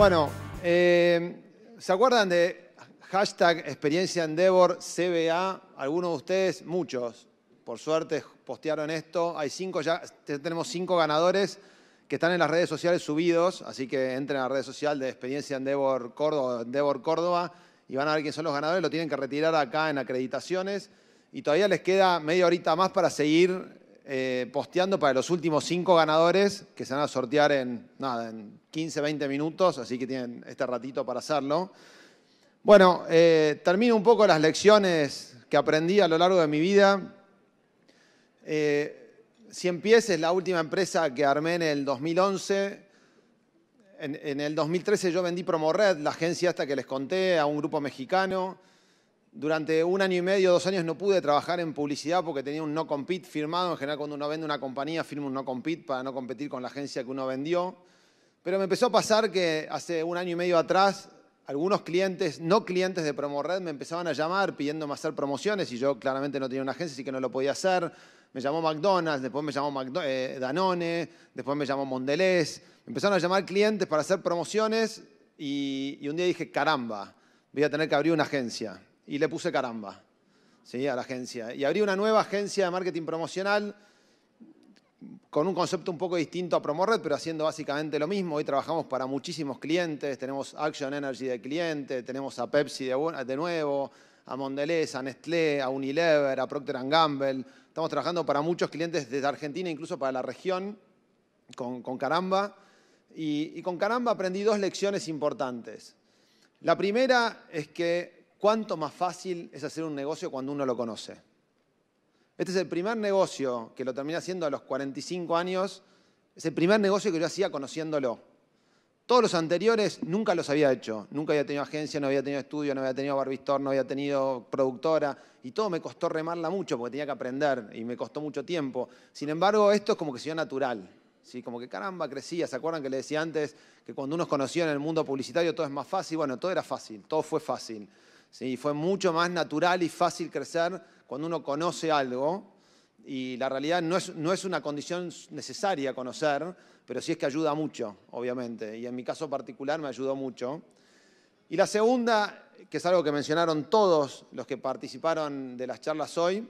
Bueno, eh, ¿se acuerdan de hashtag experiencia Endeavor CBA? Algunos de ustedes, muchos, por suerte postearon esto. Hay cinco ya, tenemos cinco ganadores que están en las redes sociales subidos, así que entren a la red social de Experiencia Endeavor Córdoba, Córdoba y van a ver quién son los ganadores, lo tienen que retirar acá en acreditaciones y todavía les queda media horita más para seguir eh, posteando para los últimos cinco ganadores que se van a sortear en, 15, 20 minutos, así que tienen este ratito para hacerlo. Bueno, eh, termino un poco las lecciones que aprendí a lo largo de mi vida. Eh, si si es la última empresa que armé en el 2011. En, el 2013 yo vendí Promored, la agencia hasta que les conté, a un grupo mexicano. Durante un año y medio, dos años no pude trabajar en publicidad porque tenía un no compete firmado. En general cuando uno vende una compañía firma un no compete para no competir con la agencia que uno vendió. Pero me empezó a pasar que hace un año y medio atrás algunos clientes, no clientes de PromoRed, me empezaban a llamar pidiéndome hacer promociones y yo claramente no tenía una agencia así que no lo podía hacer. Me llamó McDonald's, después me llamó eh, Danone, después me llamó Mondelez. Me empezaron a llamar clientes para hacer promociones y, y un día dije, caramba, voy a tener que abrir una agencia y le puse caramba ¿sí? a la agencia. Y abrí una nueva agencia de marketing promocional con un concepto un poco distinto a Promorred, pero haciendo básicamente lo mismo. Hoy trabajamos para muchísimos clientes, tenemos Action Energy de cliente, tenemos a Pepsi de, nuevo, a Mondelez, a Nestlé, a Unilever, a Procter Gamble. Estamos trabajando para muchos clientes desde Argentina, incluso para la región, con, Caramba. y, con Caramba aprendí dos lecciones importantes. La primera es que ¿Cuánto más fácil es hacer un negocio cuando uno lo conoce? Este es el primer negocio que lo terminé haciendo a los 45 años. Es el primer negocio que yo hacía conociéndolo. Todos los anteriores nunca los había hecho. Nunca había tenido agencia, no había tenido estudio, no había tenido barbistor, no había tenido productora. Y todo me costó remarla mucho porque tenía que aprender y me costó mucho tiempo. Sin embargo, esto es como que se dio natural. ¿sí? Como que caramba, crecía. ¿Se acuerdan que le decía antes que cuando uno conocía en el mundo publicitario todo es más fácil? Bueno, todo era fácil, todo fue fácil. ¿sí? Fue mucho más natural y fácil crecer cuando uno conoce algo y la realidad no es, no es una condición necesaria conocer, pero sí es que ayuda mucho, obviamente, y en mi caso particular me ayudó mucho. Y la segunda, que es algo que mencionaron todos los que participaron de las charlas hoy,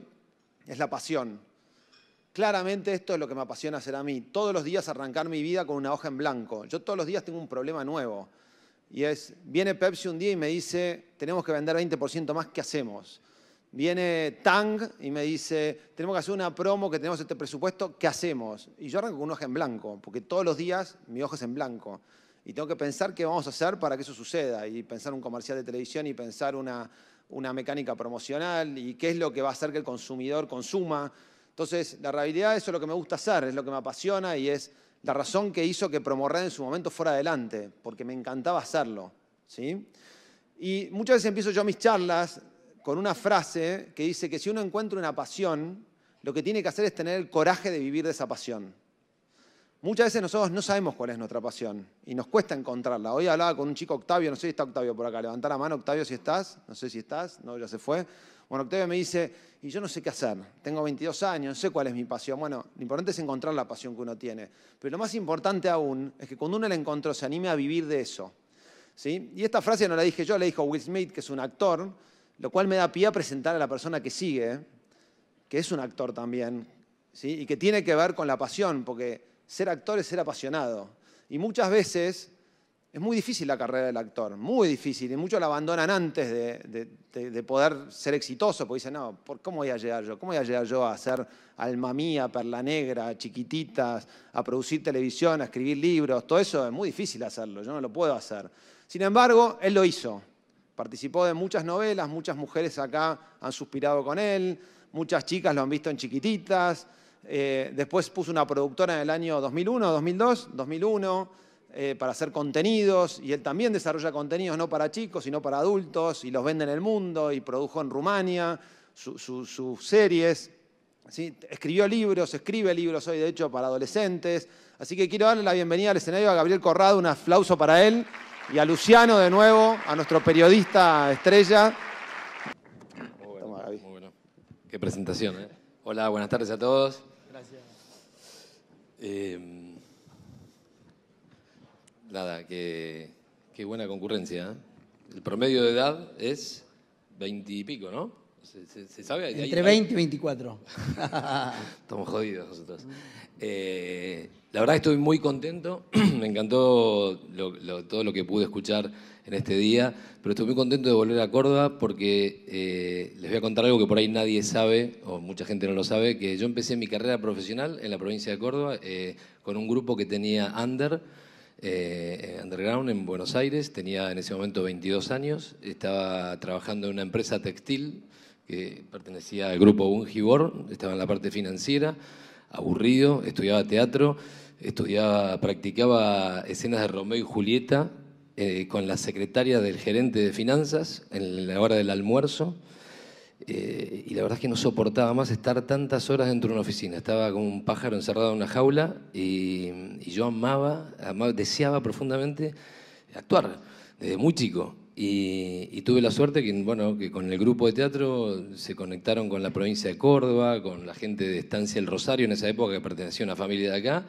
es la pasión. Claramente esto es lo que me apasiona hacer a mí. Todos los días arrancar mi vida con una hoja en blanco. Yo todos los días tengo un problema nuevo. Y es, viene Pepsi un día y me dice, tenemos que vender 20% más, ¿qué hacemos? Viene Tang y me dice, tenemos que hacer una promo, que tenemos este presupuesto, ¿qué hacemos? Y yo arranco con un hoja en blanco, porque todos los días mi hoja es en blanco. Y tengo que pensar qué vamos a hacer para que eso suceda, y pensar un comercial de televisión y pensar una, una mecánica promocional y qué es lo que va a hacer que el consumidor consuma. Entonces, la realidad, eso es lo que me gusta hacer, es lo que me apasiona y es la razón que hizo que Promorred en su momento fuera adelante, porque me encantaba hacerlo. ¿sí? Y muchas veces empiezo yo mis charlas con una frase que dice que si uno encuentra una pasión, lo que tiene que hacer es tener el coraje de vivir de esa pasión. Muchas veces nosotros no sabemos cuál es nuestra pasión y nos cuesta encontrarla. Hoy hablaba con un chico, Octavio, no sé si está Octavio por acá, levantar la mano Octavio si estás, no sé si estás, no, ya se fue. Bueno, Octavio me dice, y yo no sé qué hacer, tengo 22 años, sé cuál es mi pasión. Bueno, lo importante es encontrar la pasión que uno tiene. Pero lo más importante aún es que cuando uno la encontró, se anime a vivir de eso. ¿Sí? Y esta frase no la dije yo, la dijo Will Smith, que es un actor, lo cual me da pie a presentar a la persona que sigue, que es un actor también, ¿sí? y que tiene que ver con la pasión, porque ser actor es ser apasionado. Y muchas veces es muy difícil la carrera del actor, muy difícil, y muchos la abandonan antes de, poder ser exitoso, porque dicen, no, ¿cómo voy a llegar yo? ¿Cómo voy a llegar yo a ser alma mía, perla negra, chiquititas, a producir televisión, a escribir libros? Todo eso es muy difícil hacerlo, yo no lo puedo hacer. Sin embargo, él lo hizo. Participó de muchas novelas, muchas mujeres acá han suspirado con él, muchas chicas lo han visto en chiquititas. Eh, después puso una productora en el año 2001, 2002, 2001 eh, para hacer contenidos, y él también desarrolla contenidos no para chicos, sino para adultos, y los vende en el mundo, y produjo en Rumania sus series. Escribió libros, escribe libros hoy, de hecho, para adolescentes. Así que quiero darle la bienvenida al escenario a Gabriel Corrado, un aplauso para él, y a Luciano de nuevo, a nuestro periodista estrella. Muy bueno, muy bueno. Qué presentación, ¿eh? Hola, buenas tardes a todos. Gracias. Eh, Nada, qué, buena concurrencia. ¿eh? El promedio de edad es 20 y pico, ¿no? ¿Se, sabe? Entre 20 y 24. Estamos jodidos nosotros. Eh, la verdad estoy muy contento. Me encantó todo lo que pude escuchar en este día, pero estoy muy contento de volver a Córdoba porque eh, les voy a contar algo que por ahí nadie sabe, o mucha gente no lo sabe, que yo empecé mi carrera profesional en la provincia de Córdoba con un grupo que tenía Under eh, underground en Buenos Aires, tenía en ese momento 22 años, estaba trabajando en una empresa textil que pertenecía al grupo Ungibor, estaba en la parte financiera, aburrido, estudiaba teatro, estudiaba, practicaba escenas de Romeo y Julieta eh, con la secretaria del gerente de finanzas en la hora del almuerzo eh, y la verdad es que no soportaba más estar tantas horas dentro de una oficina. Estaba como un pájaro encerrado en una jaula y, yo amaba, deseaba profundamente actuar desde muy chico. Y, tuve la suerte que, bueno, que con el grupo de teatro se conectaron con la provincia de Córdoba, con la gente de Estancia El Rosario, en esa época que pertenecía a una familia de acá.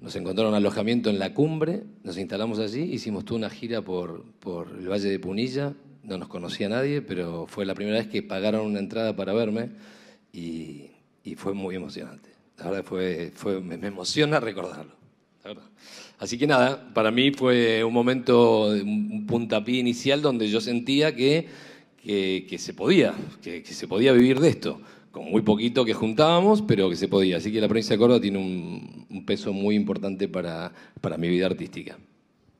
Nos encontraron alojamiento en la cumbre, nos instalamos allí, hicimos toda una gira por, por el Valle de Punilla, no nos conocía nadie, pero fue la primera vez que pagaron una entrada para verme y, fue muy emocionante. La verdad fue, me, emociona recordarlo. Así que nada, para mí fue un momento, un puntapié inicial donde yo sentía que, se podía, que, se podía vivir de esto, con muy poquito que juntábamos, pero que se podía. Así que la provincia de Córdoba tiene un, peso muy importante para mi vida artística.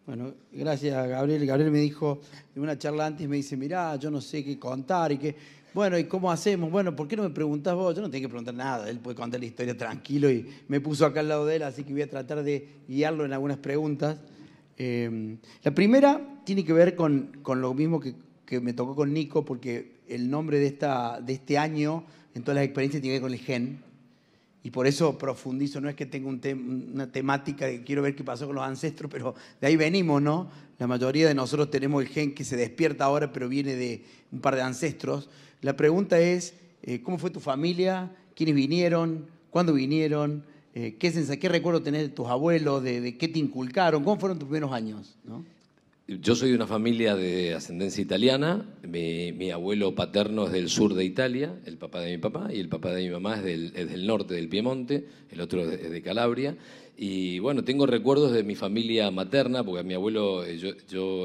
Bueno, gracias Gabriel. Gabriel me dijo, en una charla antes me dice, mirá, yo no sé qué contar y qué. Bueno, ¿y cómo hacemos? Bueno, ¿por qué no me preguntas vos? Yo no tengo que preguntar nada, él puede contar la historia tranquilo y me puso acá al lado de él, así que voy a tratar de guiarlo en algunas preguntas. Em, la primera tiene que ver con, con lo mismo que, que, me tocó con Nico, porque el nombre de, esta, de este año, en todas las experiencias, tiene que ver con el gen. Y por eso profundizo, no es que tenga una temática que quiero ver qué pasó con los ancestros, pero de ahí venimos, ¿no? La mayoría de nosotros tenemos el gen que se despierta ahora, pero viene de un par de ancestros. La pregunta es, eh, ¿cómo fue tu familia? ¿Quiénes vinieron? ¿Cuándo vinieron? Eh, ¿Qué, qué recuerdo tener de tus abuelos? De, de, qué te inculcaron? ¿Cómo fueron tus primeros años? ¿no? Yo soy de una familia de ascendencia italiana, mi, abuelo paterno es del sur de Italia, el papá de mi papá, y el papá de mi mamá es del, norte del Piemonte, el otro es de Calabria. Y bueno, tengo recuerdos de mi familia materna, porque mi abuelo, eh,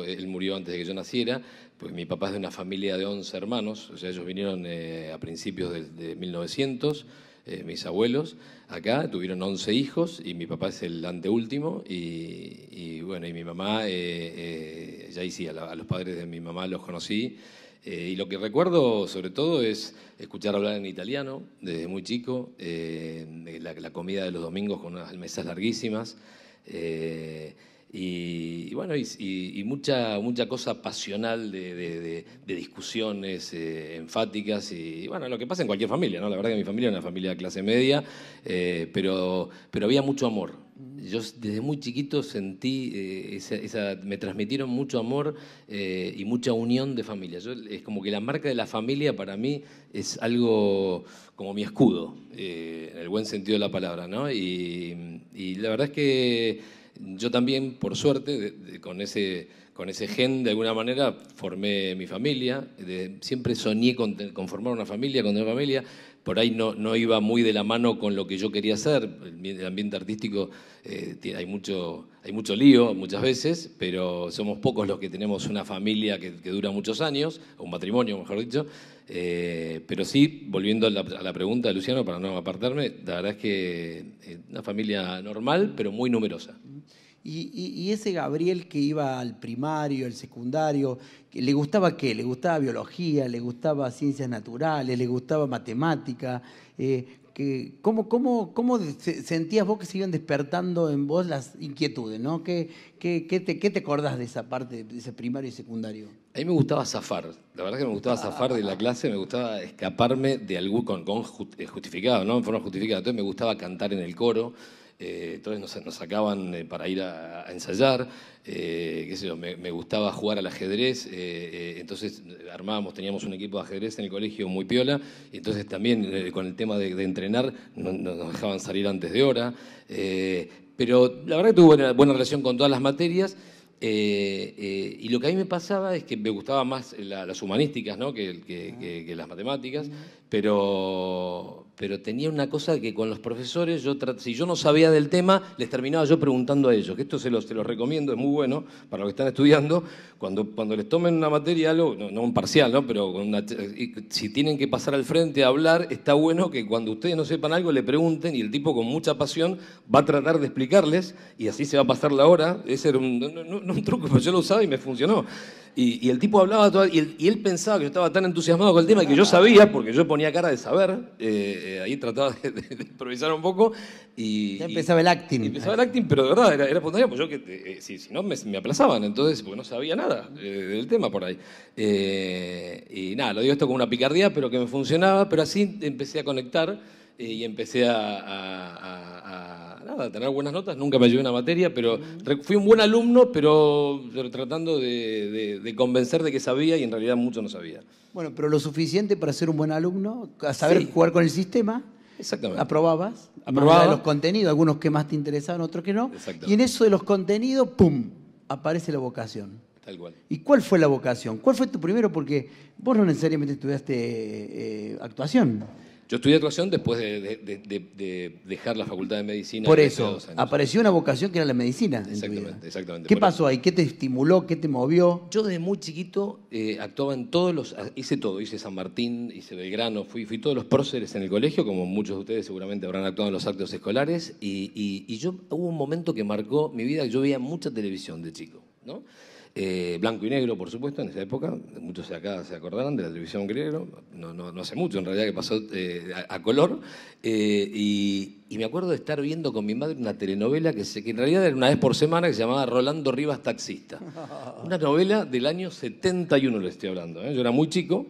él murió antes de que yo naciera, pues mi papá es de una familia de 11 hermanos, o sea, ellos vinieron eh, a principios de, de 1900. Eh, mis abuelos acá, tuvieron 11 hijos y mi papá es el anteúltimo y, bueno, y mi mamá, eh, eh, ya ahí a, a, los padres de mi mamá los conocí y lo que recuerdo sobre todo es escuchar hablar en italiano desde muy chico, la, la, comida de los domingos con unas mesas larguísimas. Y, bueno, y, mucha, mucha cosa pasional de, discusiones eh, enfáticas y bueno, lo que pasa en cualquier familia, ¿no? La verdad que mi familia es una familia de clase media, eh, pero, pero había mucho amor. Yo desde muy chiquito sentí, eh, me transmitieron mucho amor y mucha unión de familia. es como que la marca de la familia para mí es algo como mi escudo, en el buen sentido de la palabra, ¿no? y la verdad es que yo también, por suerte, con, ese, con ese gen, de alguna manera, formé mi familia. siempre soñé con, formar una familia, con tener familia. Por ahí no, no iba muy de la mano con lo que yo quería hacer. El, ambiente artístico eh, hay, mucho, hay mucho lío muchas veces, pero somos pocos los que tenemos una familia que, dura muchos años, un matrimonio, mejor dicho. Eh, pero sí, volviendo a la, pregunta de Luciano, para no apartarme, la verdad es que eh, una familia normal, pero muy numerosa. Y, ese Gabriel que iba al primario, al secundario, ¿le gustaba qué? ¿Le gustaba biología? ¿Le gustaba ciencias naturales? ¿Le gustaba matemática? Eh, que, ¿Cómo, cómo, sentías vos que se iban despertando en vos las inquietudes? ¿no? ¿Qué, te, acordás de esa parte, de ese primario y secundario? A mí me gustaba zafar. La verdad que me gustaba zafar de la clase, me gustaba escaparme de algún. con, eh, justificado, ¿no? En forma justificada. Entonces me gustaba cantar en el coro eh, entonces nos, sacaban eh, para ir a, ensayar, eh, qué sé yo, me, gustaba jugar al ajedrez, entonces armábamos, teníamos un equipo de ajedrez en el colegio muy piola, y entonces también con el tema de, entrenar nos dejaban salir antes de hora, pero la verdad que tuve buena, relación con todas las materias. y lo que a mí me pasaba es que me gustaban más las humanísticas que, las matemáticas, pero pero tenía una cosa que con los profesores, yo si yo no sabía del tema, les terminaba yo preguntando a ellos, que esto se los, recomiendo, es muy bueno para los que están estudiando, cuando, cuando les tomen una materia, algo, no, un parcial, ¿no? pero si tienen que pasar al frente a hablar, está bueno que cuando ustedes no sepan algo le pregunten y el tipo con mucha pasión va a tratar de explicarles y así se va a pasar la hora. Ese era un, un truco, pero yo lo usaba y me funcionó. Y, el tipo hablaba todo y, él, pensaba que yo estaba tan entusiasmado con el tema que yo sabía, porque yo ponía cara de saber, eh, eh, ahí trataba de, improvisar un poco. Y, ya empezaba el acting. empezaba el acting, pero de verdad, era, era espontáneo, porque yo que, eh, si, no me, aplazaban, entonces, porque no sabía nada del tema por ahí. y nada, lo digo esto con una picardía, pero que me funcionaba, pero así empecé a conectar y empecé a a tener buenas notas, nunca me llevé en una materia, pero fui un buen alumno, pero tratando de, convencer de que sabía y en realidad mucho no sabía. Bueno, pero lo suficiente para ser un buen alumno, a saber jugar con el sistema. Exactamente. ¿Aprobabas? Aprobaba. los contenidos, algunos que más te interesaban, otros que no. Y en eso de los contenidos, ¡pum! aparece la vocación. Tal cual. ¿Y cuál fue la vocación? ¿Cuál fue tu primero? Porque vos no necesariamente estudiaste eh, actuación. Yo estudié actuación después de, dejar la facultad de medicina. Por eso, apareció una vocación que era la medicina. Exactamente, exactamente. ¿Qué pasó ahí? ¿Qué te estimuló? ¿Qué te movió? Yo desde muy chiquito eh, actuaba en todos los. Ah, hice todo, hice San Martín, hice Belgrano, fui, fui todos los próceres en el colegio, como muchos de ustedes seguramente habrán actuado en los actos escolares. Y, yo hubo un momento que marcó mi vida, yo veía mucha televisión de chico, ¿no? Eh, blanco y negro, por supuesto, en esa época. Muchos de acá se acordarán de la televisión griego. no, hace mucho en realidad que pasó eh, a, color. Eh, y, me acuerdo de estar viendo con mi madre una telenovela que, que en realidad era una vez por semana que se llamaba Rolando Rivas Taxista. Una novela del año 71, le estoy hablando. Yo era muy chico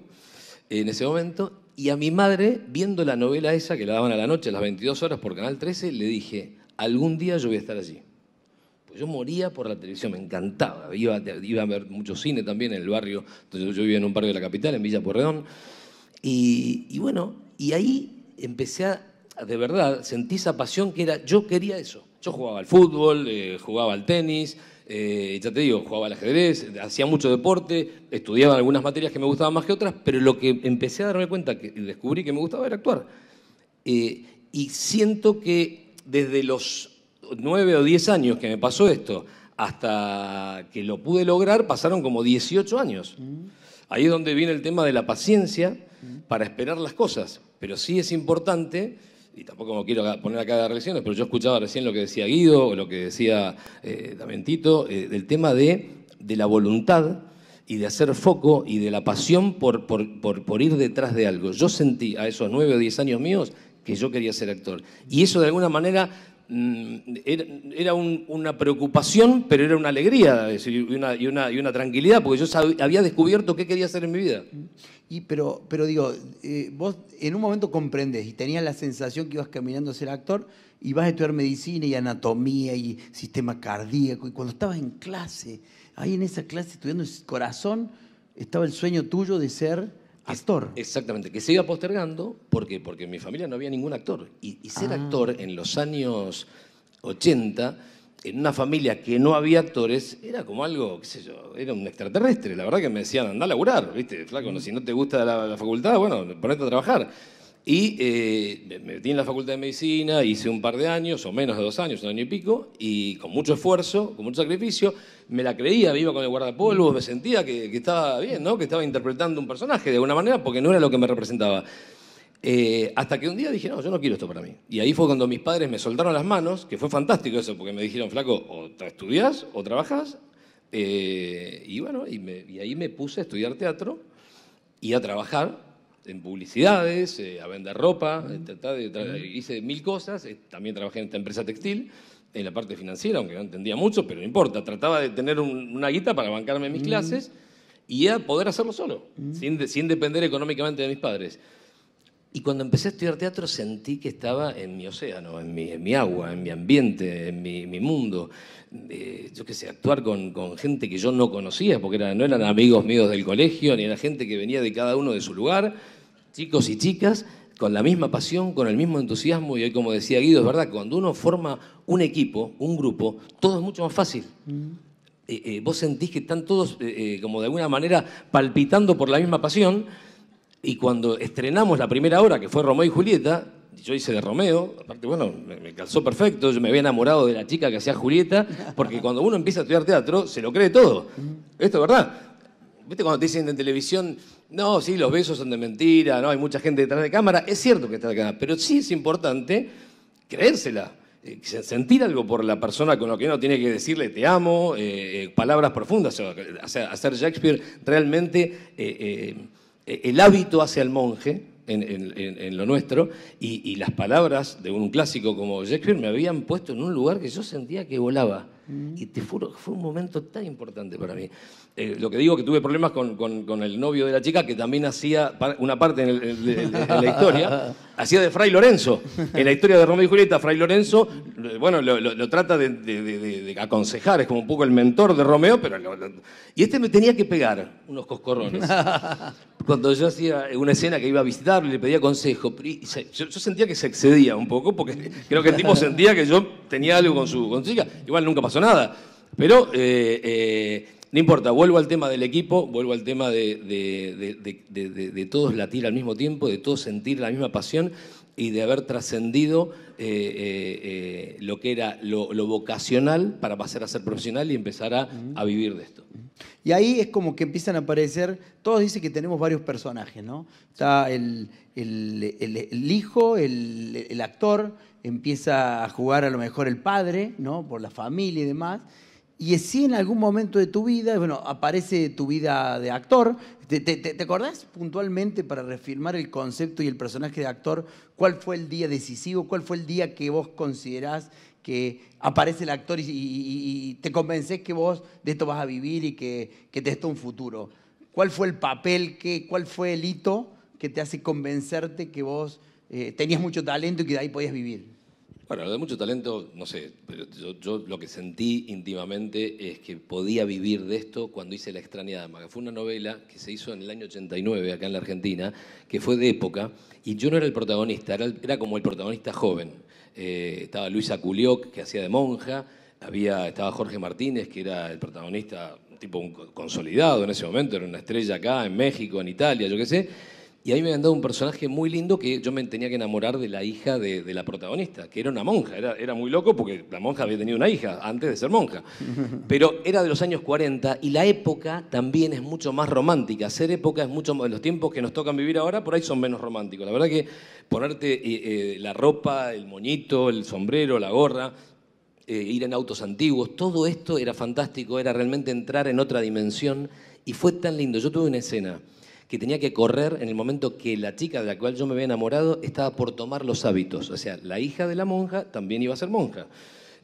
en ese momento. Y a mi madre, viendo la novela esa que la daban a la noche, a las 22 horas por Canal 13, le dije, algún día yo voy a estar allí yo moría por la televisión, me encantaba. Iba, iba a ver mucho cine también en el barrio. Entonces yo vivía en un barrio de la capital, en Villa Porredón. Y, bueno, y ahí empecé a, de verdad, sentí esa pasión que era, yo quería eso. Yo jugaba al fútbol, eh, jugaba al tenis, eh, ya te digo, jugaba al ajedrez, hacía mucho deporte, estudiaba algunas materias que me gustaban más que otras, pero lo que empecé a darme cuenta que descubrí que me gustaba era actuar. Eh, y siento que desde los nueve o diez años que me pasó esto, hasta que lo pude lograr, pasaron como 18 años. Mm. Ahí es donde viene el tema de la paciencia mm. para esperar las cosas. Pero sí es importante, y tampoco me quiero poner acá de reacciones, pero yo escuchaba recién lo que decía Guido, lo que decía Damentito, eh, eh, del tema de, la voluntad y de hacer foco y de la pasión por, por, por ir detrás de algo. Yo sentí a esos nueve o diez años míos que yo quería ser actor. Y eso de alguna manera Mm, era, una preocupación, pero era una alegría y, una, tranquilidad, porque yo había descubierto qué quería hacer en mi vida. pero, digo, eh, vos en un momento comprendes y tenías la sensación que ibas caminando a ser actor y vas a estudiar medicina y anatomía y sistema cardíaco. Y cuando estabas en clase, ahí en esa clase estudiando el corazón, estaba el sueño tuyo de ser actor. Exactamente, que se iba postergando, porque Porque en mi familia no había ningún actor. Y, ser ah. actor en los años 80, en una familia que no había actores, era como algo, qué sé yo, era un extraterrestre. La verdad que me decían, anda a laburar, ¿viste? Flaco, mm. si no te gusta la, la facultad, bueno, ponete a trabajar. Y eh, me metí en la Facultad de Medicina, hice un par de años, o menos de dos años, un año y pico, y con mucho esfuerzo, con mucho sacrificio, me la creía, me con el guardapolvo me sentía que, estaba bien, ¿no? que estaba interpretando un personaje de alguna manera, porque no era lo que me representaba. Eh, hasta que un día dije, no, yo no quiero esto para mí. Y ahí fue cuando mis padres me soltaron las manos, que fue fantástico eso, porque me dijeron, flaco, o estudias o trabajas. Eh, y bueno, y, y ahí me puse a estudiar teatro y a trabajar en publicidades, eh, a vender ropa, eh, de, hice mil cosas, eh, también trabajé en esta empresa textil, en la parte financiera, aunque no entendía mucho, pero no importa, trataba de tener una guita para bancarme mis clases y a poder hacerlo solo, sin, depender económicamente de mis padres. Y cuando empecé a estudiar teatro sentí que estaba en mi océano, en mi, agua, en mi ambiente, en mi, mundo. yo qué sé, actuar con, gente que yo no conocía, porque no eran amigos míos del colegio, ni era gente que venía de cada uno de su lugar chicos y chicas, con la misma pasión, con el mismo entusiasmo. Y hoy, como decía Guido, es verdad, cuando uno forma un equipo, un grupo, todo es mucho más fácil. Mm. Eh, eh, vos sentís que están todos, eh, como de alguna manera, palpitando por la misma pasión. Y cuando estrenamos la primera hora, que fue Romeo y Julieta, yo hice de Romeo, aparte, bueno, me, calzó perfecto, yo me había enamorado de la chica que hacía Julieta, porque cuando uno empieza a estudiar teatro, se lo cree todo. Mm. Esto es verdad. ¿Viste cuando te dicen en televisión, no, sí, los besos son de mentira, no hay mucha gente detrás de cámara. Es cierto que está de cámara, pero sí es importante creérsela, eh, sentir algo por la persona con lo que uno tiene que decirle te amo, eh, eh, palabras profundas. hacer Shakespeare realmente el hábito hacia el monje en, lo nuestro, y, las palabras de un clásico como Shakespeare me habían puesto en un lugar que yo sentía que volaba. Mm. Y te fue un momento tan importante para mí. Eh, lo que digo que tuve problemas con, con, el novio de la chica, que también hacía una parte en, la historia, hacía de Fray Lorenzo. En la historia de Romeo y Julieta, Fray Lorenzo, eh, bueno, lo, trata de, aconsejar, es como un poco el mentor de Romeo, pero... y este me tenía que pegar unos coscorrones. cuando yo hacía una escena que iba a visitar, le pedía consejo, yo, sentía que se excedía un poco, porque creo que el tipo sentía que yo tenía algo con su, con Igual nunca pasó nada. Pero eh, eh, no importa, vuelvo al tema del equipo, vuelvo al tema de, todos latir al mismo tiempo, de todos sentir la misma pasión y de haber trascendido eh, lo que era lo, vocacional para pasar a ser profesional y empezar a vivir de esto. Y ahí es como que empiezan a aparecer, todos dicen que tenemos varios personajes, ¿no? Está el, hijo, el, actor, empieza a jugar a lo mejor el padre, ¿no? Por la familia y demás. Y si en algún momento de tu vida, bueno, aparece tu vida de actor, ¿te, te acordás puntualmente para reafirmar el concepto y el personaje de actor, cuál fue el día decisivo, cuál fue el día que vos considerás que aparece el actor y, te convences que vos de esto vas a vivir y que, te está un futuro. ¿Cuál fue el papel, que, cuál fue el hito que te hace convencerte que vos eh, tenías mucho talento y que de ahí podías vivir? Bueno, lo de mucho talento, no sé, pero yo, lo que sentí íntimamente es que podía vivir de esto cuando hice La extraña dama, que fue una novela que se hizo en el año 89 acá en la Argentina, que fue de época, y yo no era el protagonista, era como el protagonista joven. Eh, estaba Luisa Culioc, que hacía de monja, había, estaba Jorge Martínez, que era el protagonista, tipo consolidado en ese momento, era una estrella acá, en México, en Italia, yo qué sé. Y ahí me habían dado un personaje muy lindo que yo me tenía que enamorar de la hija de, la protagonista, que era una monja. Era, muy loco porque la monja había tenido una hija antes de ser monja. Pero era de los años 40 y la época también es mucho más romántica. Ser época es mucho más... Los tiempos que nos tocan vivir ahora por ahí son menos románticos. La verdad que ponerte eh, eh, la ropa, el moñito, el sombrero, la gorra, eh, ir en autos antiguos, todo esto era fantástico, era realmente entrar en otra dimensión y fue tan lindo. Yo tuve una escena que tenía que correr en el momento que la chica de la cual yo me había enamorado estaba por tomar los hábitos. O sea, la hija de la monja también iba a ser monja.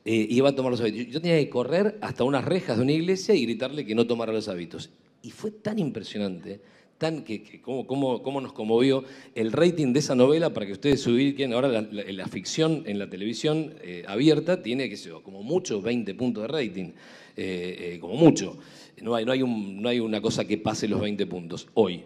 Eh, iba a tomar los hábitos. Yo tenía que correr hasta unas rejas de una iglesia y gritarle que no tomara los hábitos. Y fue tan impresionante, tan que, como cómo, nos conmovió el rating de esa novela para que ustedes subir, ubiquen. Ahora la, ficción en la televisión eh, abierta tiene, que ser como mucho 20 puntos de rating, eh, como mucho. No hay, no, hay no hay una cosa que pase los 20 puntos hoy.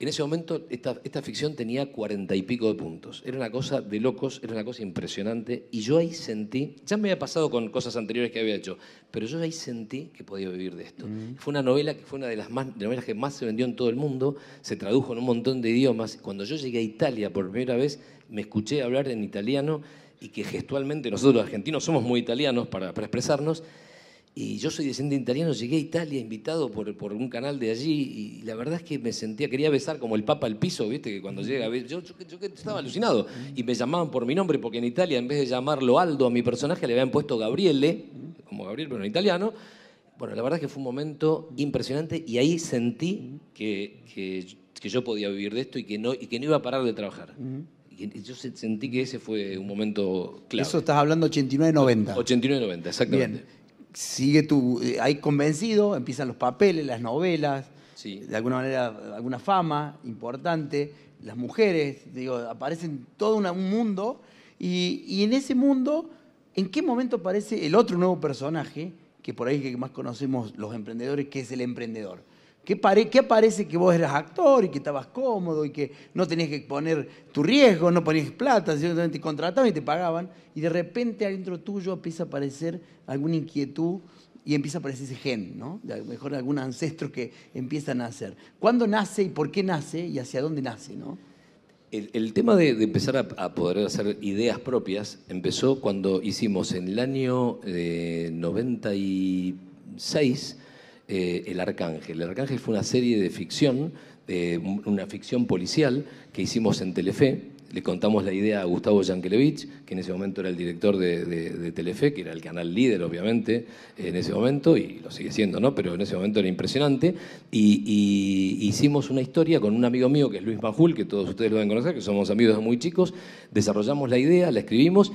En ese momento esta, ficción tenía cuarenta y pico de puntos. Era una cosa de locos, era una cosa impresionante. Y yo ahí sentí, ya me había pasado con cosas anteriores que había hecho, pero yo ahí sentí que podía vivir de esto. Mm. Fue una novela que fue una de las más, novelas que más se vendió en todo el mundo, se tradujo en un montón de idiomas. Cuando yo llegué a Italia por primera vez, me escuché hablar en italiano y que gestualmente nosotros los argentinos somos muy italianos para expresarnos y yo soy descendiente italiano, llegué a Italia invitado por, por un canal de allí y la verdad es que me sentía, quería besar como el Papa al piso, ¿viste? Que cuando llega, yo, yo, yo estaba alucinado y me llamaban por mi nombre porque en Italia en vez de llamarlo Aldo a mi personaje le habían puesto Gabriele, como Gabriel pero en italiano. Bueno, la verdad es que fue un momento impresionante y ahí sentí que, yo podía vivir de esto y que no, y que no iba a parar de trabajar. yo sentí que ese fue un momento clave. Eso estás hablando 89-90. 89-90, exactamente. Bien sigue tu, hay eh, convencido, empiezan los papeles, las novelas, de alguna manera alguna fama importante, las mujeres, digo, aparecen todo un mundo y, y, en ese mundo, ¿en qué momento aparece el otro nuevo personaje que por ahí que más conocemos los emprendedores, que es el emprendedor? ¿Qué, parece que vos eras actor y que estabas cómodo y que no tenías que poner tu riesgo, no ponías plata, simplemente te contrataban y te pagaban? Y de repente adentro tuyo empieza a aparecer alguna inquietud y empieza a aparecer ese gen, ¿no? mejor algún ancestro que empieza a nacer. ¿Cuándo nace y por qué nace y hacia dónde nace, ¿no? El, tema de, empezar a, poder hacer ideas propias empezó cuando hicimos en el año 96 eh, eh, El Arcángel. El Arcángel fue una serie de ficción, de una ficción policial que hicimos en Telefe, le contamos la idea a Gustavo Yankelevich, que en ese momento era el director de, Telefe, que era el canal líder, obviamente, en ese momento, y lo sigue siendo, ¿no? Pero en ese momento era impresionante. Y, hicimos una historia con un amigo mío, que es Luis Manjul, que todos ustedes lo deben conocer, que somos amigos muy chicos. Desarrollamos la idea, la escribimos,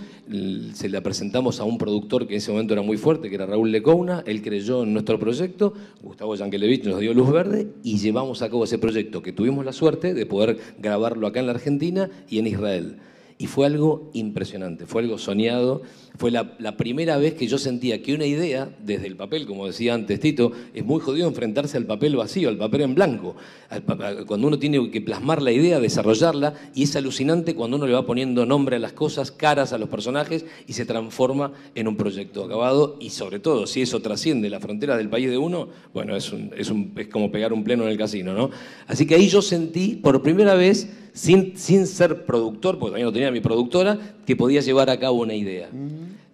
se la presentamos a un productor que en ese momento era muy fuerte, que era Raúl Lecouna. Él creyó en nuestro proyecto, Gustavo Yankelevich nos dio luz verde y llevamos a cabo ese proyecto, que tuvimos la suerte de poder grabarlo acá en la Argentina y en Israel. Y fue algo impresionante, fue algo soñado, fue la, primera vez que yo sentía que una idea, desde el papel, como decía antes Tito, es muy jodido enfrentarse al papel vacío, al papel en blanco, al, cuando uno tiene que plasmar la idea, desarrollarla, y es alucinante cuando uno le va poniendo nombre a las cosas, caras a los personajes, y se transforma en un proyecto acabado, y sobre todo, si eso trasciende la frontera del país de uno, bueno, es, es como pegar un pleno en el casino, ¿no? Así que ahí yo sentí por primera vez sin, ser productor, porque también no tenía mi productora, que podía llevar a cabo una idea.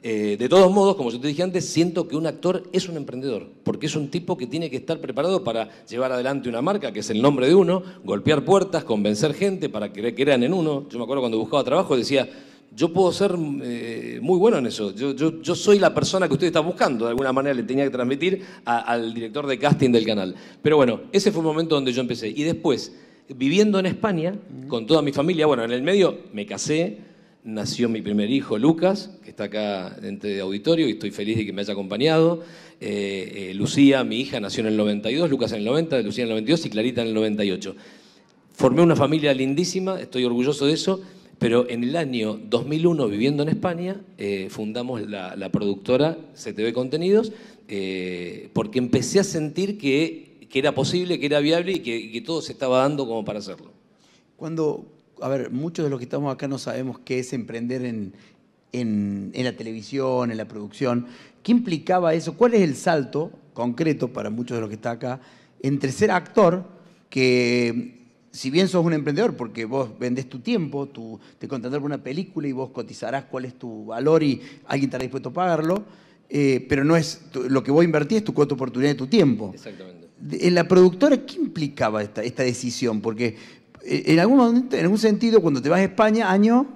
Eh, de todos modos, como yo te dije antes, siento que un actor es un emprendedor, porque es un tipo que tiene que estar preparado para llevar adelante una marca, que es el nombre de uno, golpear puertas, convencer gente para que crean en uno. Yo me acuerdo cuando buscaba trabajo decía, yo puedo ser eh, muy bueno en eso. Yo, soy la persona que usted está buscando. De alguna manera le tenía que transmitir al director de casting del canal. Pero bueno, ese fue el momento donde yo empecé. Y después, viviendo en España con toda mi familia. Bueno, en el medio me casé, nació mi primer hijo, Lucas, que está acá dentro de auditorio y estoy feliz de que me haya acompañado. Eh, eh, Lucía, mi hija, nació en el 92, Lucas en el 90, Lucía en el 92 y Clarita en el 98. Formé una familia lindísima, estoy orgulloso de eso, pero en el año 2001, viviendo en España, eh, fundamos la, la, productora CTV Contenidos porque empecé a sentir que que era posible, que era viable y que, todo se estaba dando como para hacerlo. Cuando, a ver, muchos de los que estamos acá no sabemos qué es emprender en, la televisión, en la producción. ¿Qué implicaba eso? ¿Cuál es el salto concreto para muchos de los que están acá entre ser actor, que si bien sos un emprendedor, porque vos vendés tu tiempo, tu, te contratás por una película y vos cotizarás cuál es tu valor y alguien estará dispuesto a pagarlo, eh, pero no es lo que vos invertís es tu cuota oportunidad de tu tiempo. Exactamente en la productora, ¿qué implicaba esta, decisión? Porque eh, en algún en algún sentido, cuando te vas a España, año...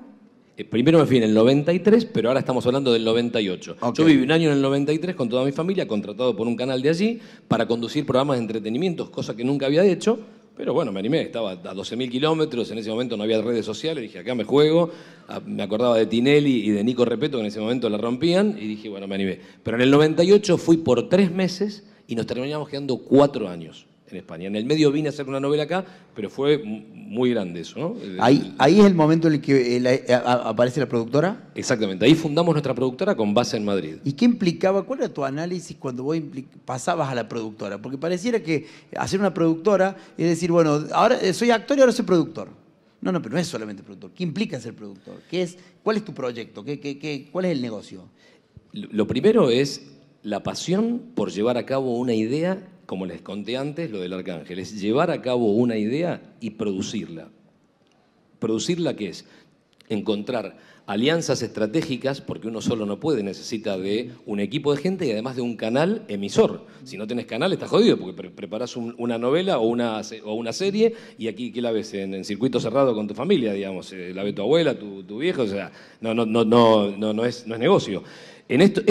Eh, primero me fui en el 93, pero ahora estamos hablando del 98. Yo viví un año en el 93 con toda mi familia, contratado por un canal de allí, para conducir programas de entretenimiento, cosa que nunca había hecho. Pero bueno, me animé, estaba a 12.000 kilómetros, en ese momento no había redes sociales, dije, acá me juego, ah, me acordaba de Tinelli y de Nico Repeto, que en ese momento la rompían, y dije, bueno, me animé. Pero en el 98 fui por tres meses y nos terminamos quedando cuatro años en España. En el medio vine a hacer una novela acá, pero fue muy grande eso, ¿no? Ahí, es el momento en el que eh, eh, aparece la productora. Exactamente, ahí fundamos nuestra productora con base en Madrid. ¿Y qué implicaba, cuál era tu análisis cuando vos pasabas a la productora? Porque pareciera que hacer una productora es decir, bueno, ahora eh, soy actor y ahora soy productor. No, no, pero no es solamente productor. ¿Qué implica ser productor? es, ¿Cuál es tu proyecto? ¿Qué, cuál es el negocio? Lo primero es la pasión por llevar a cabo una idea, como les conté antes, lo del arcángel, es llevar a cabo una idea y producirla. ¿Producirla qué es? Encontrar alianzas estratégicas, porque uno solo no puede, necesita de un equipo de gente y además de un canal emisor. Si no tenés canal, estás jodido, porque preparas una novela o una, o una serie y aquí ¿qué la ves en, circuito cerrado con tu familia, digamos, eh, la ve tu abuela, tu, viejo, o sea, no, no, no, no, no, no, no es negocio esto,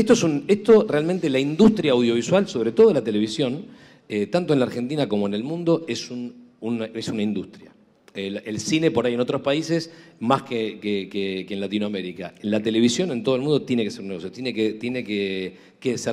esto, es realmente la industria audiovisual, sobre todo la televisión, eh, tanto en la Argentina como en el mundo, es, una, es una industria. El, cine por ahí en otros países más que, en Latinoamérica. La televisión en todo el mundo tiene que ser un negocio, tiene que, tiene que,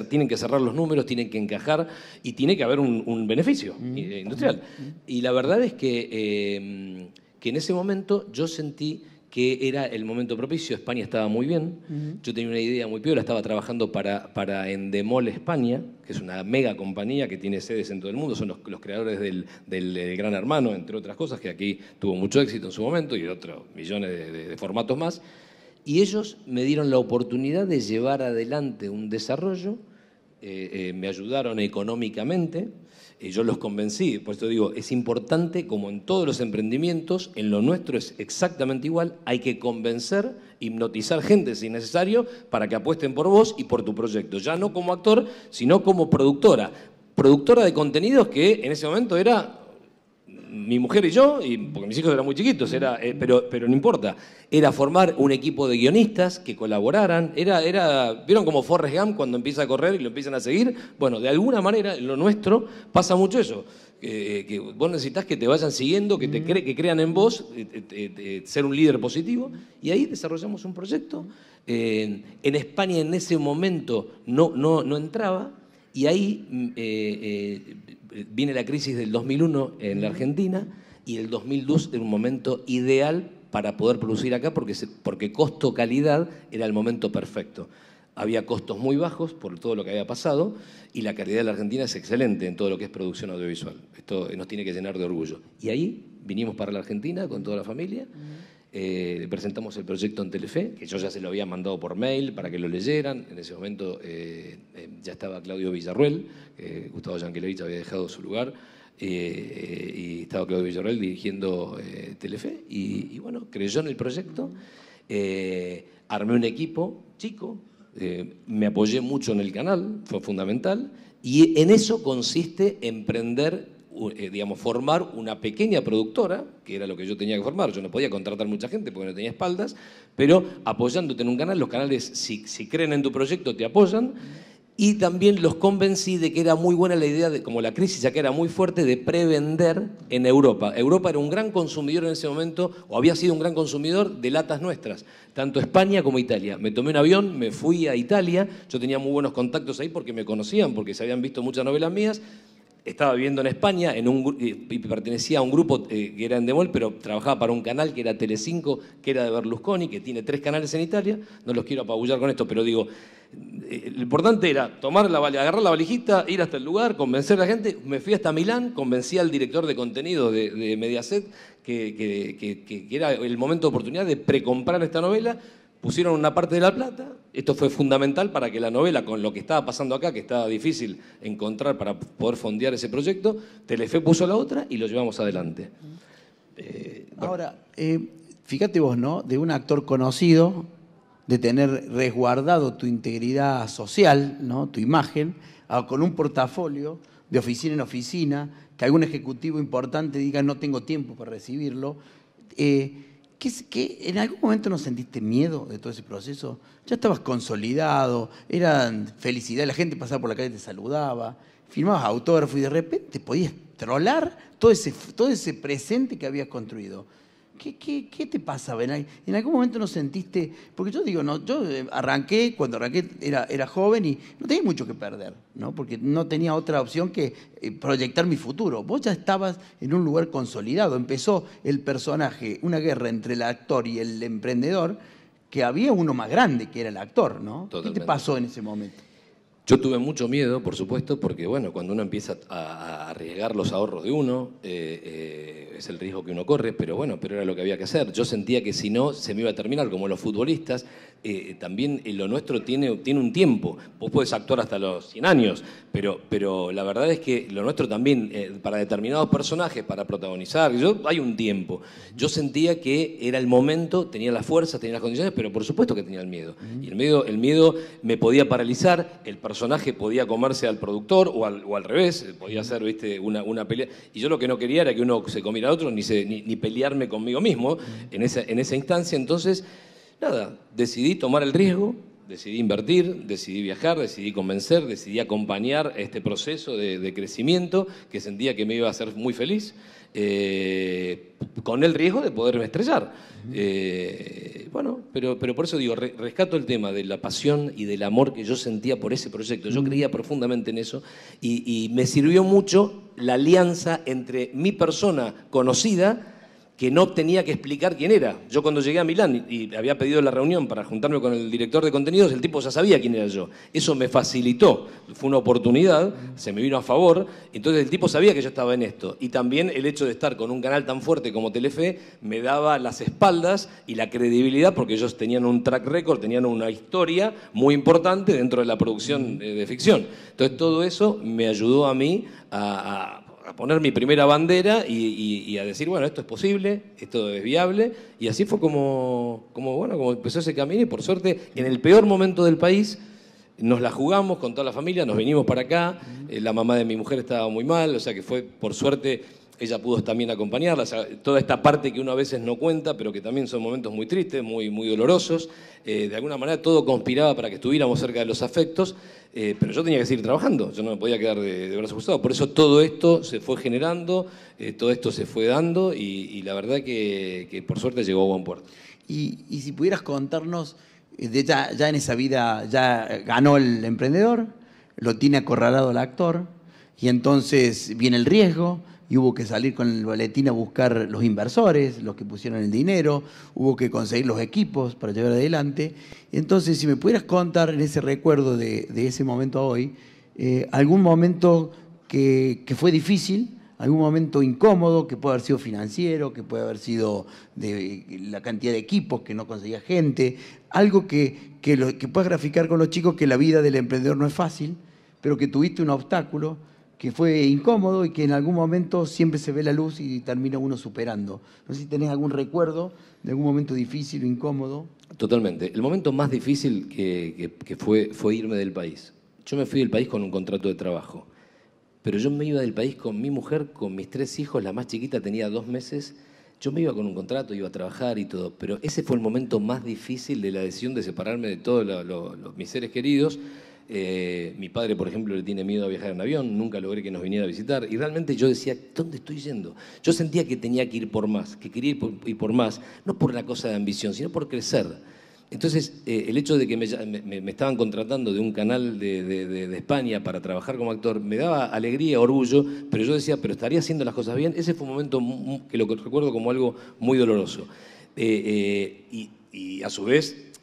tienen que cerrar los números, tienen que encajar y tiene que haber un, beneficio mm. eh, industrial. Mm. Y la verdad es eh, que en ese momento yo sentí que era el momento propicio. España estaba muy bien. Yo tenía una idea muy peor, estaba trabajando para, para Endemol España, que es una mega compañía que tiene sedes en todo el mundo. Son los, creadores del, Gran Hermano, entre otras cosas, que aquí tuvo mucho éxito en su momento y otros millones de formatos más. Y ellos me dieron la oportunidad de llevar adelante un desarrollo eh, eh, me ayudaron económicamente, y yo los convencí, por eso digo, es importante, como en todos los emprendimientos, en lo nuestro es exactamente igual, hay que convencer, hipnotizar gente si necesario, para que apuesten por vos y por tu proyecto, ya no como actor, sino como productora, productora de contenidos que en ese momento era mi mujer y yo, porque mis hijos eran muy chiquitos, eh, pero, no importa, era formar un equipo de guionistas que colaboraran, era, ¿vieron como Forrest Gump cuando empieza a correr y lo empiezan a seguir? Bueno, de alguna manera, en lo nuestro pasa mucho eso. Eh, eh, que vos necesitas que te vayan siguiendo, que, crean en vos, ser un líder positivo, y ahí desarrollamos un proyecto. en España en ese momento no entraba, y ahí mm, viene la crisis del 2001 en la Argentina y el 2002 era un momento ideal para poder producir acá porque, porque costo-calidad era el momento perfecto. Había costos muy bajos por todo lo que había pasado y la calidad de la Argentina es excelente en todo lo que es producción audiovisual. Esto nos tiene que llenar de orgullo. Y ahí vinimos para la Argentina con toda la familia. Le eh, presentamos el proyecto en Telefe, que yo ya se lo había mandado por mail para que lo leyeran. En ese momento eh, eh, ya estaba Claudio Villarruel, Gustavo Yankelevich había dejado su lugar, y estaba Claudio Villarruel dirigiendo Telefe. Y, y, bueno, creyó en el proyecto, armé un equipo chico, me apoyé mucho en el canal, fue fundamental, y en eso consiste emprender eh, digamos, formar una pequeña productora, que era lo que yo tenía que formar, yo no podía contratar mucha gente porque no tenía espaldas, pero apoyándote en un canal, los canales si, si creen en tu proyecto te apoyan y también los convencí de que era muy buena la idea, de, como la crisis ya que era muy fuerte, de prevender en Europa. Europa era un gran consumidor en ese momento, o había sido un gran consumidor de latas nuestras, tanto España como Italia. Me tomé un avión, me fui a Italia, yo tenía muy buenos contactos ahí porque me conocían, porque se habían visto muchas novelas mías, estaba viviendo en España y pertenecía a un grupo eh, que era en Demol, pero trabajaba para un canal que era 5, que era de Berlusconi, que tiene tres canales en Italia. No los quiero apabullar con esto, pero digo, eh, lo importante era tomar la, agarrar la valijita, ir hasta el lugar, convencer a la gente. Me fui hasta Milán, convencí al director de contenido de, Mediaset que, que era el momento de oportunidad de precomprar esta novela pusieron una parte de la plata, esto fue fundamental para que la novela, con lo que estaba pasando acá, que estaba difícil encontrar para poder fondear ese proyecto, Telefe puso la otra y lo llevamos adelante. Eh, Ahora, eh, fíjate vos, ¿no? De un actor conocido, de tener resguardado tu integridad social, ¿no? Tu imagen, con un portafolio de oficina en oficina, que algún ejecutivo importante diga no tengo tiempo para recibirlo. Eh, en algún momento no sentiste miedo de todo ese proceso? Ya estabas consolidado, era felicidad, la gente pasaba por la calle y te saludaba, firmabas autógrafo y de repente podías trolar todo ese, todo ese presente que habías construido. ¿qué, te pasa, ¿En, ¿En, algún momento no sentiste.? Porque yo digo, no, yo eh, arranqué, cuando arranqué era, era joven y no tenía mucho que perder, ¿no? Porque no tenía otra opción que eh, proyectar mi futuro. Vos ya estabas en un lugar consolidado. Empezó el personaje, una guerra entre el actor y el emprendedor, que había uno más grande que era el actor, ¿no? ¿Qué te pasó en ese momento? Yo tuve mucho miedo, por supuesto, porque bueno, cuando uno empieza a, arriesgar los ahorros de uno, eh, es el riesgo que uno corre, pero bueno, pero era lo que había que hacer. Yo sentía que si no, se me iba a terminar como los futbolistas, eh, también eh, lo nuestro tiene, tiene un tiempo. Vos podés actuar hasta los 100 años, pero, pero la verdad es que lo nuestro también, eh, para determinados personajes, para protagonizar, yo, hay un tiempo. Yo sentía que era el momento, tenía las fuerzas, tenía las condiciones, pero por supuesto que tenía el miedo. Y el miedo, el miedo me podía paralizar, el personaje podía comerse al productor o al, al revés, podía hacer ¿viste? Una, pelea. Y yo lo que no quería era que uno se comiera al otro, ni, ni, ni pelearme conmigo mismo en esa, en esa instancia. Entonces, nada, decidí tomar el riesgo, decidí invertir, decidí viajar, decidí convencer, decidí acompañar este proceso de, crecimiento que sentía que me iba a hacer muy feliz, eh, con el riesgo de poderme estrellar. Eh, bueno, pero, pero por eso digo, rescato el tema de la pasión y del amor que yo sentía por ese proyecto. Yo creía profundamente en eso y me sirvió mucho la alianza entre mi persona conocida, que no tenía que explicar quién era. Yo cuando llegué a Milán y había pedido la reunión para juntarme con el director de contenidos, el tipo ya sabía quién era yo. Eso me facilitó, fue una oportunidad, se me vino a favor, entonces el tipo sabía que yo estaba en esto. Y también el hecho de estar con un canal tan fuerte como Telefe me daba las espaldas y la credibilidad porque ellos tenían un track record, tenían una historia muy importante dentro de la producción eh, de, ficción. Entonces todo eso me ayudó a mí a, a a poner mi primera bandera y, a decir, bueno, esto es posible, esto es viable. Y así fue como, bueno, como empezó ese camino y por suerte, en el peor momento del país, nos la jugamos con toda la familia, nos vinimos para acá, eh, la mamá de mi mujer estaba muy mal, o sea que fue por suerte ella pudo también acompañarla, toda esta parte que uno a veces no cuenta, pero que también son momentos muy tristes, muy, muy dolorosos, eh, de alguna manera todo conspiraba para que estuviéramos cerca de los afectos, eh, pero yo tenía que seguir trabajando, yo no me podía quedar de, brazos cruzados, por eso todo esto se fue generando, eh, todo esto se fue dando y, la verdad que, por suerte llegó a buen puerto. Y, si pudieras contarnos, de ya en esa vida ya ganó el emprendedor, lo tiene acorralado el actor, y entonces viene el riesgo, y hubo que salir con el boletín a buscar los inversores, los que pusieron el dinero, hubo que conseguir los equipos para llevar adelante. Entonces, si me pudieras contar en ese recuerdo de, ese momento a hoy, eh, algún momento que, fue difícil, algún momento incómodo, que puede haber sido financiero, que puede haber sido de la cantidad de equipos que no conseguía gente, algo que, que, que puedas graficar con los chicos que la vida del emprendedor no es fácil, pero que tuviste un obstáculo que fue incómodo y que en algún momento siempre se ve la luz y termina uno superando. No sé si tenés algún recuerdo de algún momento difícil o incómodo. Totalmente. El momento más difícil que, fue, fue irme del país. Yo me fui del país con un contrato de trabajo, pero yo me iba del país con mi mujer, con mis tres hijos, la más chiquita tenía dos meses. Yo me iba con un contrato, iba a trabajar y todo, pero ese fue el momento más difícil de la decisión de separarme de todos mis seres queridos eh, mi padre, por ejemplo, le tiene miedo a viajar en avión, nunca logré que nos viniera a visitar. Y realmente yo decía, ¿dónde estoy yendo? Yo sentía que tenía que ir por más, que quería ir por, por más, no por la cosa de ambición, sino por crecer. Entonces, eh, el hecho de que me, estaban contratando de un canal de, España para trabajar como actor me daba alegría, orgullo, pero yo decía, pero estaría haciendo las cosas bien. Ese fue un momento que lo recuerdo como algo muy doloroso. Eh, y, y, a su vez,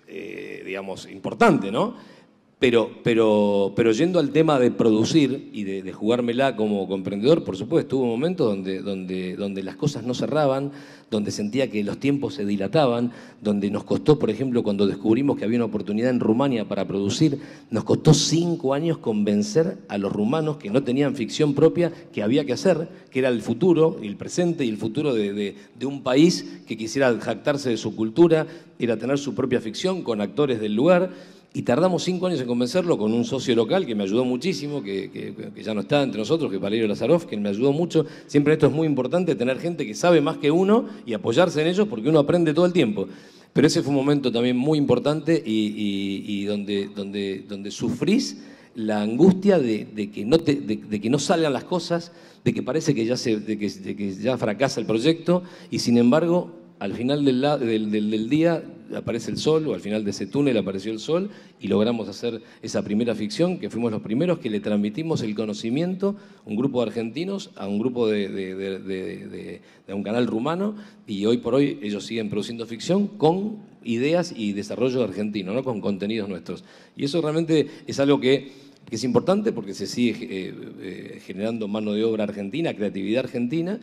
digamos, importante, ¿no? Pero, pero, yendo al tema de producir y de, jugármela como emprendedor, por supuesto, hubo momentos donde, donde, donde las cosas no cerraban, donde sentía que los tiempos se dilataban, donde nos costó, por ejemplo, cuando descubrimos que había una oportunidad en Rumania para producir, nos costó cinco años convencer a los rumanos que no tenían ficción propia que había que hacer, que era el futuro, el presente y el futuro de, de un país que quisiera jactarse de su cultura, era tener su propia ficción con actores del lugar. Y tardamos cinco años en convencerlo con un socio local que me ayudó muchísimo, que, ya no está entre nosotros, que es Valerio Lazarov, que me ayudó mucho. Siempre esto es muy importante, tener gente que sabe más que uno y apoyarse en ellos porque uno aprende todo el tiempo. Pero ese fue un momento también muy importante y, donde, donde, donde sufrís la angustia de, de que no de, que no salgan las cosas, de que parece que ya, se, que, ya fracasa el proyecto y sin embargo al final del, del, del día aparece el sol, o al final de ese túnel apareció el sol, y logramos hacer esa primera ficción, que fuimos los primeros que le transmitimos el conocimiento, un grupo de argentinos, a un grupo de, de, un canal rumano, y hoy por hoy ellos siguen produciendo ficción con ideas y desarrollo argentino, ¿no? con contenidos nuestros. Y eso realmente es algo que es importante porque se sigue eh, eh, generando mano de obra argentina, creatividad argentina,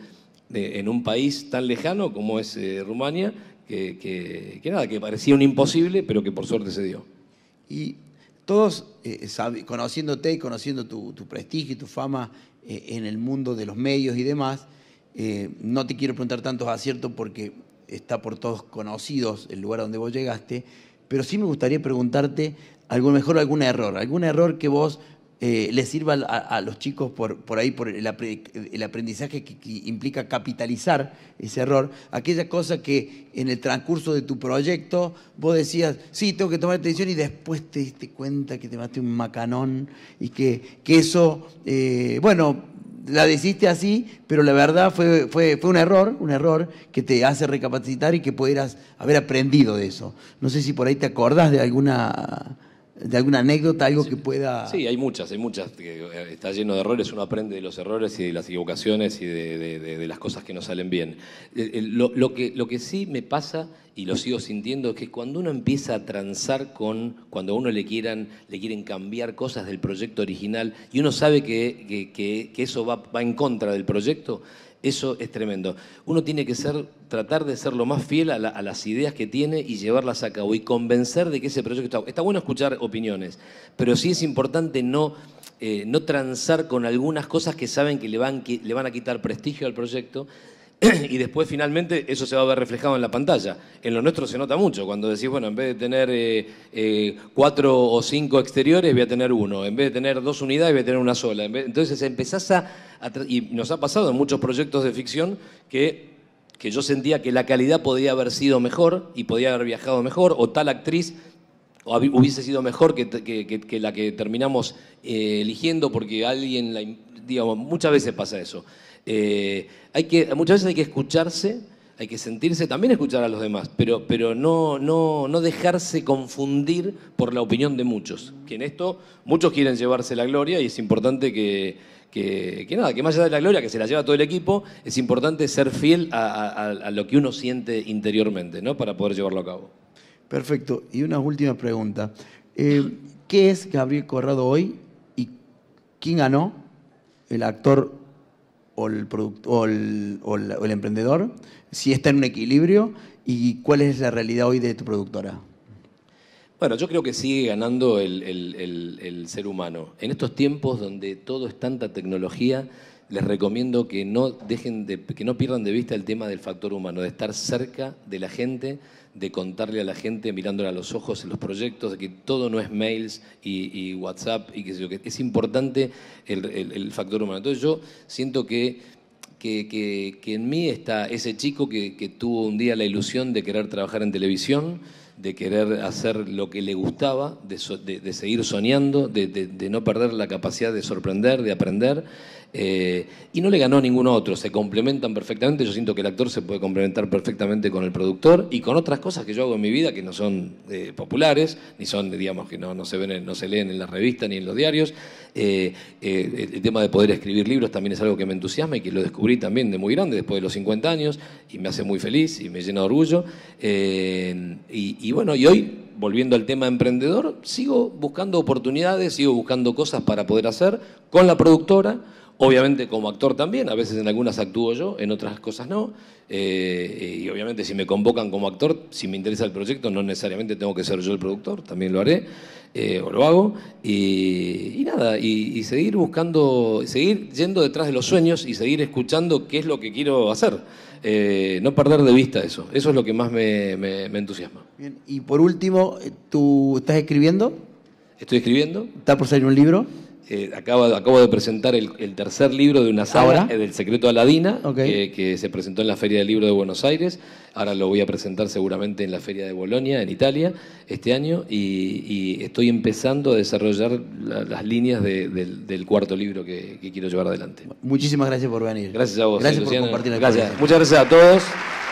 en un país tan lejano como es eh, Rumania, que, nada, que parecía un imposible, pero que por suerte se dio. Y todos, eh, conociéndote y conociendo tu, prestigio y tu fama eh, en el mundo de los medios y demás, eh, no te quiero preguntar tantos aciertos porque está por todos conocidos el lugar donde vos llegaste, pero sí me gustaría preguntarte, algo mejor algún error, algún error que vos eh, le les sirva a, los chicos por, por ahí, por el, aprendizaje que, implica capitalizar ese error, aquella cosa que en el transcurso de tu proyecto vos decías, sí, tengo que tomar atención y después te diste cuenta que te maté un macanón y que, eso, eh, bueno, la deciste así, pero la verdad fue, fue, fue, un error, un error que te hace recapacitar y que pudieras haber aprendido de eso. No sé si por ahí te acordás de alguna de alguna anécdota, algo que pueda... Sí, hay muchas, hay muchas. Eh, está lleno de errores, uno aprende de los errores y de las equivocaciones y de, las cosas que no salen bien. Eh, eh, lo, que, lo que sí me pasa, y lo sigo sintiendo, es que cuando uno empieza a transar con, cuando a uno le, quieran, le quieren cambiar cosas del proyecto original y uno sabe que, eso va, va en contra del proyecto, eso es tremendo. Uno tiene que ser, tratar de ser lo más fiel a, las ideas que tiene y llevarlas a cabo y convencer de que ese proyecto está, está bueno escuchar opiniones, pero sí es importante no, eh, no transar con algunas cosas que saben que le van, que le van a quitar prestigio al proyecto y después finalmente eso se va a ver reflejado en la pantalla. En lo nuestro se nota mucho, cuando decís, bueno, en vez de tener eh, eh, cuatro o cinco exteriores, voy a tener uno, en vez de tener dos unidades, voy a tener una sola. Entonces empezás a, y nos ha pasado en muchos proyectos de ficción que, yo sentía que la calidad podía haber sido mejor y podía haber viajado mejor, o tal actriz hubiese sido mejor que, la que terminamos eh, eligiendo porque alguien, digamos, muchas veces pasa eso. Eh, hay que, muchas veces hay que escucharse, hay que sentirse, también escuchar a los demás, pero, pero no, no, no dejarse confundir por la opinión de muchos. Que en esto muchos quieren llevarse la gloria y es importante que, que, nada, que más allá de la gloria, que se la lleva todo el equipo, es importante ser fiel a, lo que uno siente interiormente, ¿no? Para poder llevarlo a cabo. Perfecto. Y una última pregunta. Eh, ¿Qué es Gabriel Corrado hoy y quién ganó? El actor o el, emprendedor, si está en un equilibrio y cuál es la realidad hoy de tu productora. Bueno, yo creo que sigue ganando el, ser humano. En estos tiempos donde todo es tanta tecnología, les recomiendo que no dejen que no pierdan de vista el tema del factor humano, de estar cerca de la gente, de contarle a la gente mirándole a los ojos en los proyectos, de que todo no es mails y, WhatsApp y qué sé que es importante el, factor humano. Entonces yo siento que, que, en mí está ese chico que, tuvo un día la ilusión de querer trabajar en televisión, de querer hacer lo que le gustaba, de, seguir soñando, de, no perder la capacidad de sorprender, de aprender, eh, y no le ganó a ningún otro, se complementan perfectamente, yo siento que el actor se puede complementar perfectamente con el productor y con otras cosas que yo hago en mi vida que no son eh, populares, ni son, digamos, que no, se ven, no se leen en las revistas ni en los diarios. Eh, el tema de poder escribir libros también es algo que me entusiasma y que lo descubrí también de muy grande, después de los 50 años, y me hace muy feliz y me llena de orgullo. y bueno, y hoy volviendo al tema emprendedor, sigo buscando oportunidades, sigo buscando cosas para poder hacer con la productora Obviamente como actor también, a veces en algunas actúo yo, en otras cosas no. Eh, y obviamente si me convocan como actor, si me interesa el proyecto, no necesariamente tengo que ser yo el productor, también lo haré eh, o lo hago. Y, nada, y, seguir buscando, seguir yendo detrás de los sueños y seguir escuchando qué es lo que quiero hacer. Eh, no perder de vista eso, eso es lo que más me, entusiasma. Bien. Y por último, ¿tú estás escribiendo? Estoy escribiendo. ¿Está por salir un libro? Eh, acabo, de presentar el, tercer libro de una saga eh, del secreto Aladina, que, eh, que, se presentó en la Feria del Libro de Buenos Aires. Ahora lo voy a presentar seguramente en la Feria de Bolonia, en Italia, este año. Y, estoy empezando a desarrollar las líneas del, cuarto libro que, quiero llevar adelante. Muchísimas gracias por venir. Gracias a vos. Gracias por compartir la Muchas gracias a todos.